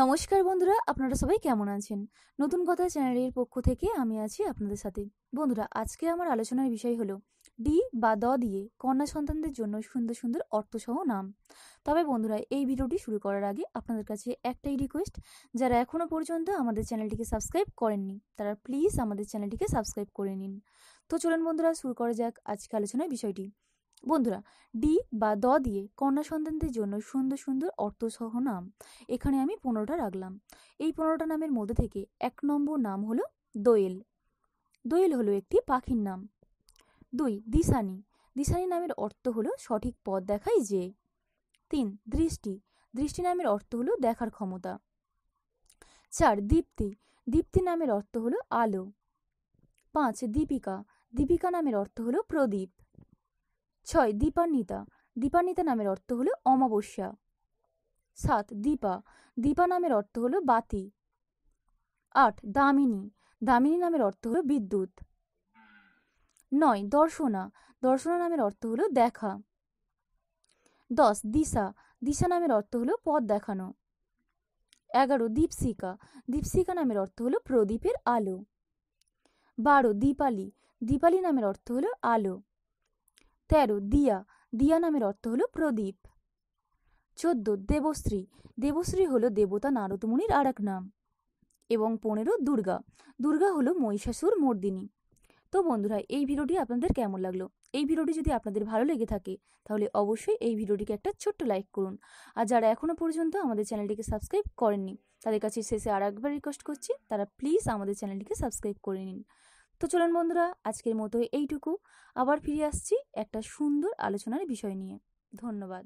নমস্কার বন্ধুরা আপনারা সবাই কেমন আছেন নতুন কথা চ্যানেলের পক্ষ থেকে আমি আছি আপনাদের সাথে বন্ধুরা আজকে আমার আলোচনার বিষয় হলো ডি বা দ দিয়ে কন্যা সন্তানদের জন্য সুন্দর সুন্দর অর্থসহ নাম তবে বন্ধুরা এই ভিডিওটি শুরু করার আগে আপনাদের কাছে একটাই রিকোয়েস্ট যারা এখনও পর্যন্ত আমাদের চ্যানেলটিকে সাবস্ক্রাইব করেননি তারা প্লিজ আমাদের চ্যানেলটিকে সাবস্ক্রাইব করে নিন তো চলুন বন্ধুরা শুরু করা যাক আজকে আলোচনার বিষয়টি বন্ধুরা ডি বা দ দিয়ে কন্যা সন্তানদের জন্য সুন্দর সুন্দর অর্থসহ নাম এখানে আমি পনেরোটা রাখলাম এই পনেরোটা নামের মধ্যে থেকে এক নম্বর নাম হলো দোয়েল দোয়েল হলো একটি পাখির নাম দুই দিশানি দিশানি নামের অর্থ হলো সঠিক পথ দেখায় যে তিন দৃষ্টি দৃষ্টি নামের অর্থ হলো দেখার ক্ষমতা চার দীপ্তি দীপ্তি নামের অর্থ হলো আলো পাঁচ দীপিকা দীপিকা নামের অর্থ হলো প্রদীপ ছয় দীপান্বিতা দীপান্বিতা নামের অর্থ হলো অমাবস্যা সাত দীপা দীপা নামের অর্থ হলো বাতি আট দামিনী দামিনী নামের অর্থ হলো বিদ্যুৎ নয় দর্শনা দর্শনা নামের অর্থ হলো দেখা দশ দিশা দিশা নামের অর্থ হলো পথ দেখানো এগারো দীপশিকা দীপশিকা নামের অর্থ হলো প্রদীপের আলো বারো দীপালি দীপালি নামের অর্থ হলো আলো তেরো দিয়া দিয়া নামের অর্থ হলো প্রদীপ চোদ্দ দেবশ্রী দেবশ্রী হলো দেবতা নারদমুনির আর এক নাম এবং পনেরো দুর্গা দুর্গা হলো মহিষাসুর মর্দিনী তো বন্ধুরা এই ভিডিওটি আপনাদের কেমন লাগলো এই ভিডিওটি যদি আপনাদের ভালো লেগে থাকে তাহলে অবশ্যই এই ভিডিওটিকে একটা ছোট্ট লাইক করুন আর যারা এখনও পর্যন্ত আমাদের চ্যানেলটিকে সাবস্ক্রাইব করেননি তাদের কাছে শেষে আর একবার রিকোয়েস্ট করছি তারা প্লিজ আমাদের চ্যানেলটিকে সাবস্ক্রাইব করে নিন তো চলুন বন্ধুরা আজকের মতো এইটুকু আবার ফিরে আসছি একটা সুন্দর আলোচনার বিষয় নিয়ে ধন্যবাদ